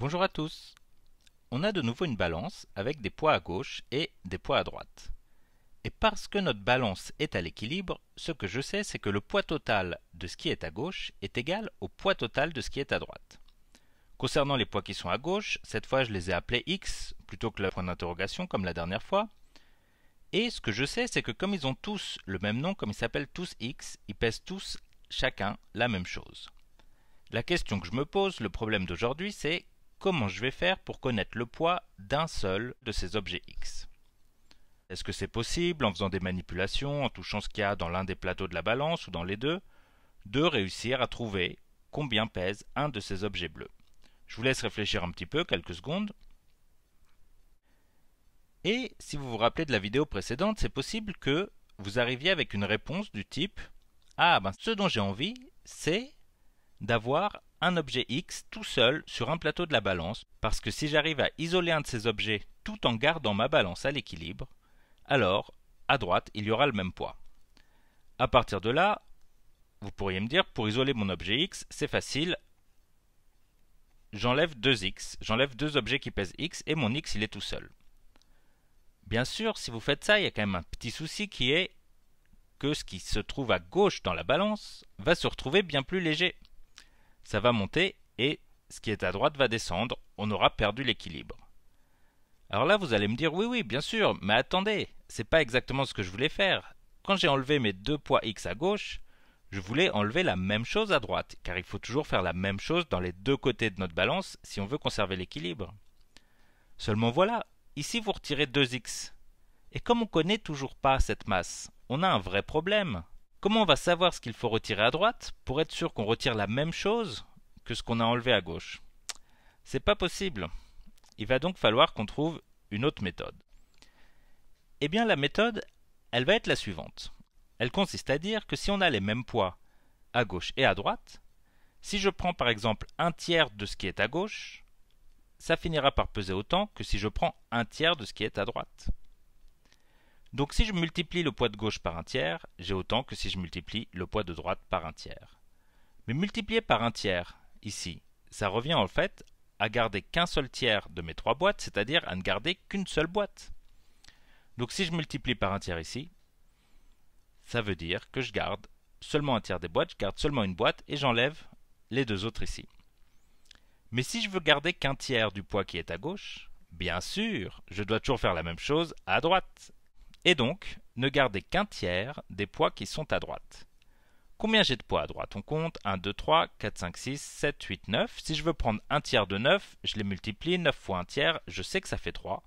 Bonjour à tous On a de nouveau une balance avec des poids à gauche et des poids à droite. Et parce que notre balance est à l'équilibre, ce que je sais c'est que le poids total de ce qui est à gauche est égal au poids total de ce qui est à droite. Concernant les poids qui sont à gauche, cette fois je les ai appelés x plutôt que le point d'interrogation comme la dernière fois. Et ce que je sais c'est que comme ils ont tous le même nom, comme ils s'appellent tous x, ils pèsent tous chacun la même chose. La question que je me pose, le problème d'aujourd'hui, c'est comment je vais faire pour connaître le poids d'un seul de ces objets X. Est-ce que c'est possible en faisant des manipulations, en touchant ce qu'il y a dans l'un des plateaux de la balance ou dans les deux, de réussir à trouver combien pèse un de ces objets bleus Je vous laisse réfléchir un petit peu, quelques secondes. Et si vous vous rappelez de la vidéo précédente, c'est possible que vous arriviez avec une réponse du type Ah ben ce dont j'ai envie, c'est d'avoir un objet X tout seul sur un plateau de la balance, parce que si j'arrive à isoler un de ces objets tout en gardant ma balance à l'équilibre, alors à droite il y aura le même poids. A partir de là, vous pourriez me dire pour isoler mon objet X, c'est facile, j'enlève deux x j'enlève deux objets qui pèsent x et mon x il est tout seul. Bien sûr, si vous faites ça, il y a quand même un petit souci qui est que ce qui se trouve à gauche dans la balance va se retrouver bien plus léger ça va monter et ce qui est à droite va descendre, on aura perdu l'équilibre. Alors là, vous allez me dire, oui, oui, bien sûr, mais attendez, c'est pas exactement ce que je voulais faire. Quand j'ai enlevé mes deux poids x à gauche, je voulais enlever la même chose à droite, car il faut toujours faire la même chose dans les deux côtés de notre balance si on veut conserver l'équilibre. Seulement voilà, ici vous retirez 2x. Et comme on connaît toujours pas cette masse, on a un vrai problème. Comment on va savoir ce qu'il faut retirer à droite pour être sûr qu'on retire la même chose que ce qu'on a enlevé à gauche C'est pas possible. Il va donc falloir qu'on trouve une autre méthode. Eh bien la méthode, elle va être la suivante. Elle consiste à dire que si on a les mêmes poids à gauche et à droite, si je prends par exemple un tiers de ce qui est à gauche, ça finira par peser autant que si je prends un tiers de ce qui est à droite. Donc si je multiplie le poids de gauche par un tiers, j'ai autant que si je multiplie le poids de droite par un tiers. Mais multiplier par un tiers, ici, ça revient en fait à garder qu'un seul tiers de mes trois boîtes, c'est-à-dire à ne garder qu'une seule boîte. Donc si je multiplie par un tiers ici, ça veut dire que je garde seulement un tiers des boîtes, je garde seulement une boîte et j'enlève les deux autres ici. Mais si je veux garder qu'un tiers du poids qui est à gauche, bien sûr, je dois toujours faire la même chose à droite et donc ne garder qu'un tiers des poids qui sont à droite. Combien j'ai de poids à droite On compte 1, 2, 3, 4, 5, 6, 7, 8, 9. Si je veux prendre un tiers de 9, je les multiplie, 9 fois un tiers, je sais que ça fait 3.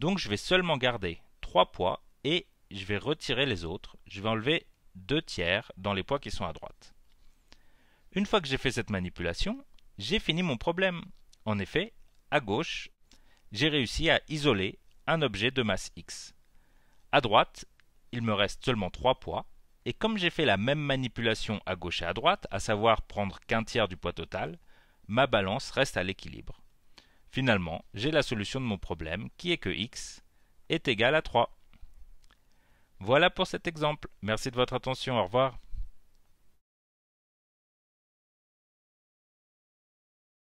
Donc je vais seulement garder 3 poids et je vais retirer les autres. Je vais enlever 2 tiers dans les poids qui sont à droite. Une fois que j'ai fait cette manipulation, j'ai fini mon problème. En effet, à gauche, j'ai réussi à isoler un objet de masse X. À droite, il me reste seulement 3 poids, et comme j'ai fait la même manipulation à gauche et à droite, à savoir prendre qu'un tiers du poids total, ma balance reste à l'équilibre. Finalement, j'ai la solution de mon problème qui est que x est égal à 3. Voilà pour cet exemple. Merci de votre attention. Au revoir.